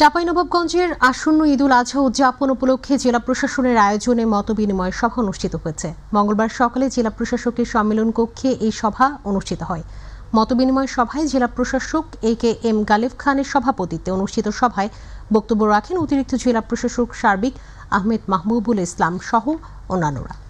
চাঁপাইনবাবগঞ্জের আসন্ন ঈদুল আজহা উদযাপন উপলক্ষে জেলা প্রশাসনের আয়োজনে মতবিনিময় সভা অনুষ্ঠিত হয়েছে মঙ্গলবার সকালে জেলা প্রশাসকের সম্মেলন কক্ষে এই সভা অনুষ্ঠিত হয় মতবিনিময় সভায় জেলা প্রশাসক এ কে এম গালিফ খানের সভাপতিত্বে অনুষ্ঠিত সভায় বক্তব্য রাখেন অতিরিক্ত জেলা প্রশাসক সার্বিক আহমেদ মাহবুবুল ইসলাম সহ অন্যান্যরা